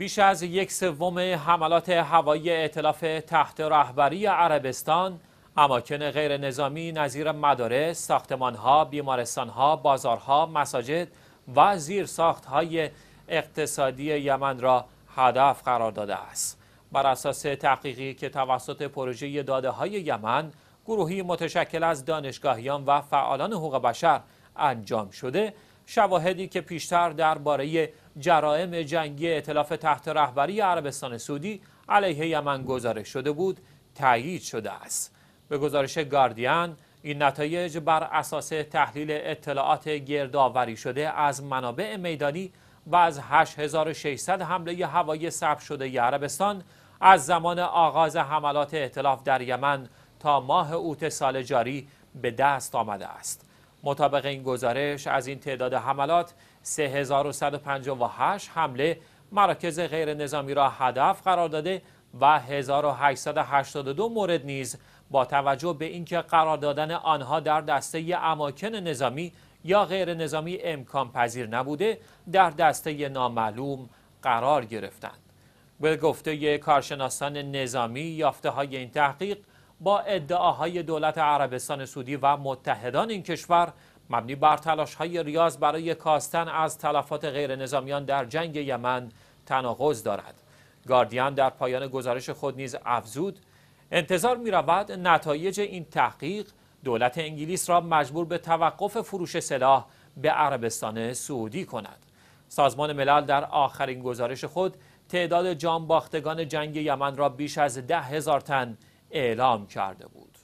بیش از یک سوم حملات هوایی اعتلاف تحت رهبری عربستان اماکن غیر نظامی نظیر مدارس، ساختمانها، بیمارستانها، بازارها، مساجد و زیرساختهای اقتصادی یمن را هدف قرار داده است. بر اساس تحقیقی که توسط پروژه داده های یمن گروهی متشکل از دانشگاهیان و فعالان حقوق بشر انجام شده شواهدی که پیشتر درباره جرائم جنگی اطلاف تحت رهبری عربستان سعودی علیه یمن گزارش شده بود تایید شده است به گزارش گاردین این نتایج بر اساس تحلیل اطلاعات گردآوری شده از منابع میدانی و از 8600 حمله هوایی ثبت شده عربستان از زمان آغاز حملات اطلاف در یمن تا ماه اوت سال جاری به دست آمده است مطابق این گزارش از این تعداد حملات 3158 حمله مراکز غیر نظامی را هدف قرار داده و 1882 مورد نیز با توجه به اینکه قرار دادن آنها در دسته اماکن نظامی یا غیر نظامی امکان پذیر نبوده در دسته نامعلوم قرار گرفتند. به گفته کارشناسان نظامی یافته های این تحقیق با ادعاهای دولت عربستان سعودی و متحدان این کشور مبنی بر تلاشهای ریاض برای کاستن از تلفات غیرنظامیان در جنگ یمن تناقض دارد گاردین در پایان گزارش خود نیز افزود انتظار می رود نتایج این تحقیق دولت انگلیس را مجبور به توقف فروش سلاح به عربستان سعودی کند سازمان ملل در آخرین گزارش خود تعداد باختگان جنگ یمن را بیش از ده هزار تن اعلام کرده بود